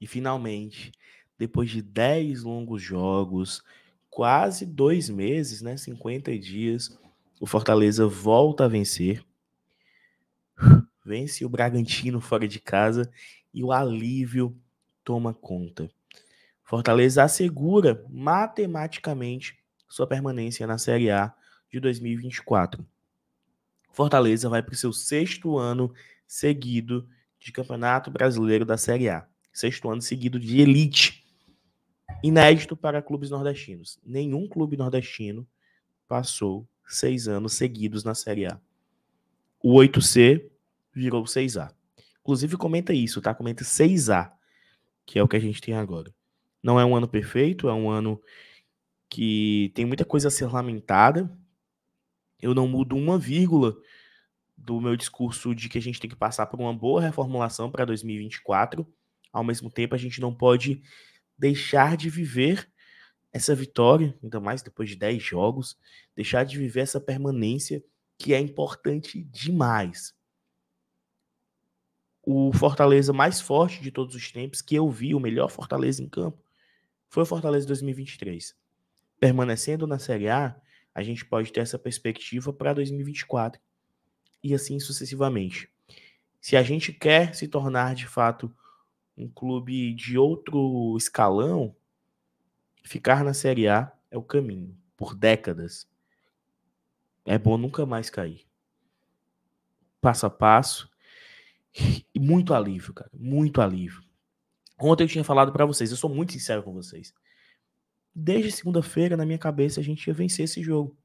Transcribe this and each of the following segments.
E finalmente, depois de 10 longos jogos, quase dois meses, né, 50 dias, o Fortaleza volta a vencer. Vence o Bragantino fora de casa e o alívio toma conta. Fortaleza assegura matematicamente sua permanência na Série A de 2024. Fortaleza vai para o seu sexto ano seguido de Campeonato Brasileiro da Série A sexto ano seguido de elite. Inédito para clubes nordestinos. Nenhum clube nordestino passou seis anos seguidos na Série A. O 8C virou 6A. Inclusive, comenta isso, tá? Comenta 6A, que é o que a gente tem agora. Não é um ano perfeito, é um ano que tem muita coisa a ser lamentada. Eu não mudo uma vírgula do meu discurso de que a gente tem que passar por uma boa reformulação para 2024. Ao mesmo tempo, a gente não pode deixar de viver essa vitória, ainda mais depois de 10 jogos, deixar de viver essa permanência que é importante demais. O Fortaleza mais forte de todos os tempos que eu vi, o melhor Fortaleza em campo, foi o Fortaleza 2023. Permanecendo na Série A, a gente pode ter essa perspectiva para 2024 e assim sucessivamente. Se a gente quer se tornar de fato um clube de outro escalão, ficar na Série A é o caminho, por décadas. É bom nunca mais cair. Passo a passo. E muito alívio, cara. Muito alívio. Ontem eu tinha falado para vocês, eu sou muito sincero com vocês. Desde segunda-feira, na minha cabeça, a gente ia vencer esse jogo.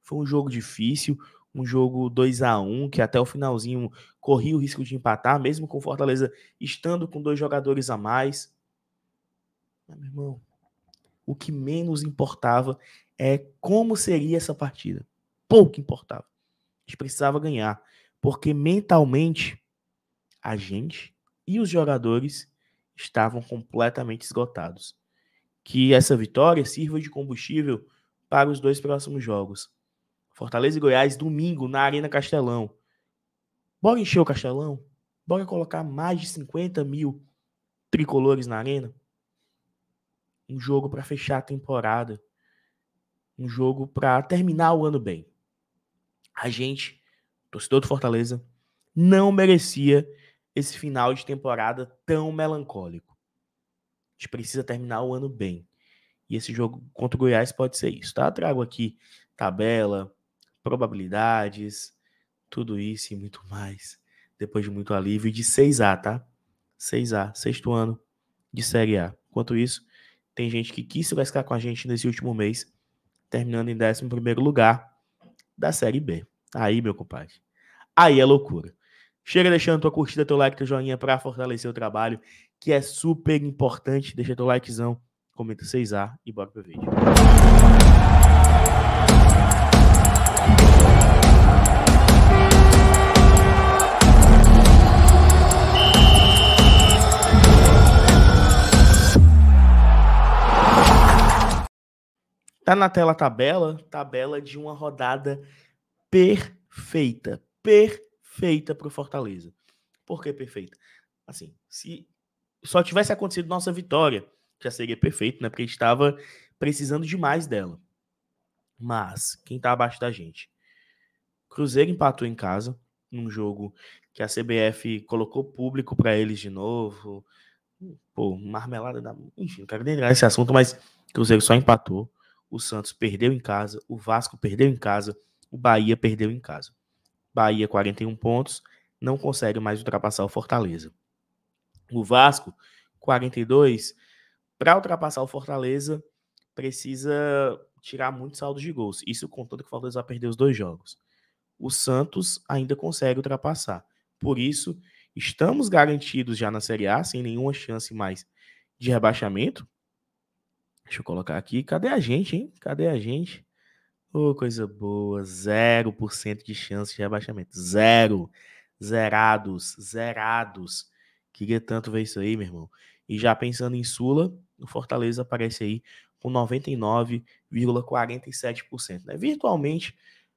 Foi um jogo difícil, um jogo 2 a 1 que até o finalzinho corria o risco de empatar, mesmo com Fortaleza estando com dois jogadores a mais. Mas, ah, meu irmão, o que menos importava é como seria essa partida. Pouco importava. A gente precisava ganhar, porque mentalmente a gente e os jogadores estavam completamente esgotados. Que essa vitória sirva de combustível para os dois próximos jogos. Fortaleza e Goiás, domingo, na Arena Castelão. Bora encher o Castelão? Bora colocar mais de 50 mil tricolores na Arena? Um jogo para fechar a temporada. Um jogo para terminar o ano bem. A gente, torcedor do Fortaleza, não merecia esse final de temporada tão melancólico. A gente precisa terminar o ano bem. E esse jogo contra o Goiás pode ser isso, tá? Trago aqui tabela, probabilidades, tudo isso e muito mais. Depois de muito alívio de 6A, tá? 6A, sexto ano de Série A. Enquanto isso, tem gente que quis se ficar com a gente nesse último mês, terminando em 11 lugar da Série B. Aí, meu compadre, aí é loucura. Chega deixando tua curtida, teu like, teu joinha para fortalecer o trabalho, que é super importante. Deixa teu likezão, comenta 6A e bora pro vídeo. Tá na tela a tabela, tabela de uma rodada perfeita, perfeita para o Fortaleza. Por que perfeita? Assim, se só tivesse acontecido nossa vitória, já seria perfeito, né? Porque estava precisando demais dela. Mas quem tá abaixo da gente? Cruzeiro empatou em casa, num jogo que a CBF colocou público para eles de novo. Pô, marmelada da. Enfim, não quero nem entrar nesse assunto, mas Cruzeiro só empatou o Santos perdeu em casa, o Vasco perdeu em casa, o Bahia perdeu em casa. Bahia 41 pontos, não consegue mais ultrapassar o Fortaleza. O Vasco 42, para ultrapassar o Fortaleza, precisa tirar muitos saldos de gols. Isso contando que o Fortaleza vai perder os dois jogos. O Santos ainda consegue ultrapassar. Por isso, estamos garantidos já na Série A, sem nenhuma chance mais de rebaixamento, Deixa eu colocar aqui. Cadê a gente, hein? Cadê a gente? Ô, oh, coisa boa. 0% de chance de rebaixamento. Zero. Zerados. Zerados. Queria tanto ver isso aí, meu irmão. E já pensando em Sula, o Fortaleza aparece aí com 99,47%. Né? Virtualmente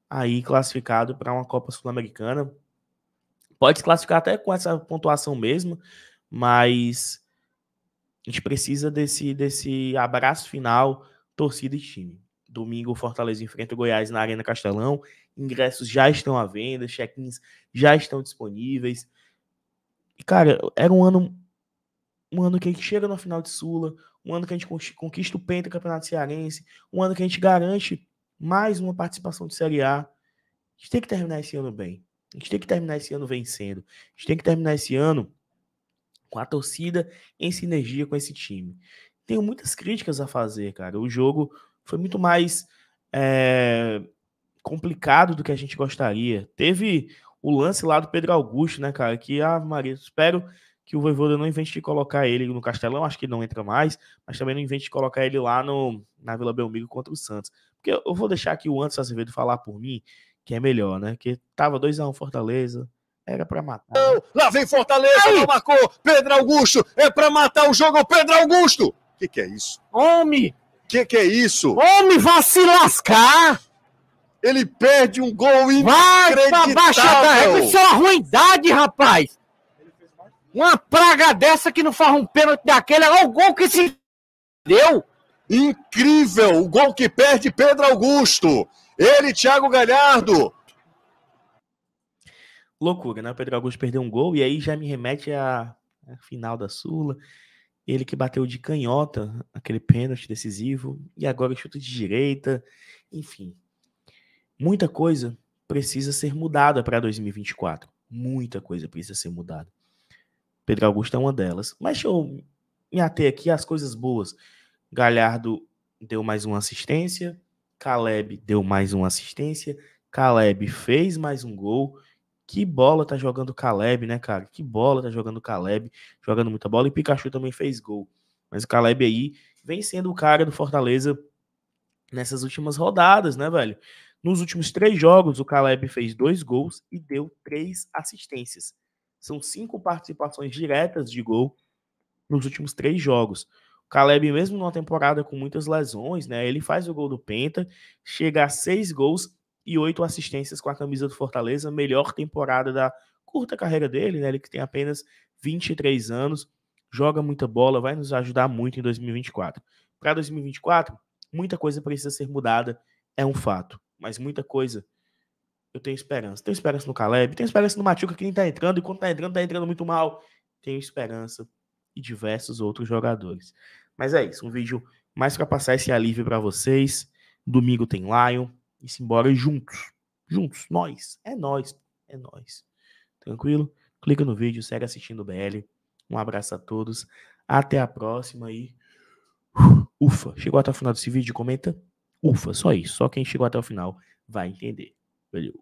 aí classificado para uma Copa Sul-Americana. Pode se classificar até com essa pontuação mesmo, mas a gente precisa desse, desse abraço final, torcida e time. Domingo, Fortaleza enfrenta o Goiás na Arena Castelão. Ingressos já estão à venda, check-ins já estão disponíveis. E, cara, era um ano um ano que a gente chega na final de Sula, um ano que a gente conquista o Penta Campeonato Cearense, um ano que a gente garante mais uma participação de Série A. A gente tem que terminar esse ano bem. A gente tem que terminar esse ano vencendo. A gente tem que terminar esse ano com a torcida em sinergia com esse time. Tenho muitas críticas a fazer, cara. O jogo foi muito mais é, complicado do que a gente gostaria. Teve o lance lá do Pedro Augusto, né, cara? Que, ah, Maria, espero que o Voivoda não invente de colocar ele no Castelão, acho que não entra mais, mas também não invente de colocar ele lá no, na Vila Belmiro contra o Santos. Porque eu vou deixar aqui o Anderson Azevedo falar por mim, que é melhor, né? Que tava 2x1 um Fortaleza, era pra matar. Não, né? lá vem Fortaleza, Ai! não marcou. Pedro Augusto, é pra matar o jogo, é Pedro Augusto. O que, que é isso? Homem! O que, que é isso? Homem, vá se lascar! Ele perde um gol incrível. Vai pra baixa da Isso é uma ruindade, rapaz. Uma praga dessa que não faz um pênalti daquele. Olha é o gol que se deu. Incrível o gol que perde Pedro Augusto. Ele, Thiago Galhardo loucura, né? O Pedro Augusto perdeu um gol e aí já me remete à, final da Sula. Ele que bateu de canhota aquele pênalti decisivo e agora chuta de direita. Enfim, muita coisa precisa ser mudada para 2024. Muita coisa precisa ser mudada. Pedro Augusto é uma delas. Mas deixa eu me ater aqui às coisas boas. Galhardo deu mais uma assistência. Caleb deu mais uma assistência. Caleb fez mais um gol. Que bola tá jogando o Caleb, né, cara? Que bola tá jogando o Caleb, jogando muita bola. E Pikachu também fez gol. Mas o Caleb aí vem sendo o cara do Fortaleza nessas últimas rodadas, né, velho? Nos últimos três jogos, o Caleb fez dois gols e deu três assistências. São cinco participações diretas de gol nos últimos três jogos. O Caleb, mesmo numa temporada com muitas lesões, né? Ele faz o gol do Penta, chega a seis gols e oito assistências com a camisa do Fortaleza, melhor temporada da curta carreira dele, né? Ele que tem apenas 23 anos, joga muita bola, vai nos ajudar muito em 2024. Para 2024, muita coisa precisa ser mudada, é um fato, mas muita coisa eu tenho esperança. Tenho esperança no Caleb, tenho esperança no Machuca que nem tá entrando, e quando tá entrando, tá entrando muito mal. Tenho esperança e diversos outros jogadores. Mas é isso, um vídeo mais para passar esse alívio para vocês. Domingo tem Lion, e embora juntos. Juntos, nós. É nós. É nós. Tranquilo? Clica no vídeo, segue assistindo o BL. Um abraço a todos. Até a próxima aí. Uh, ufa! Chegou até o final desse vídeo? Comenta. Ufa, só isso. Só quem chegou até o final vai entender. Valeu.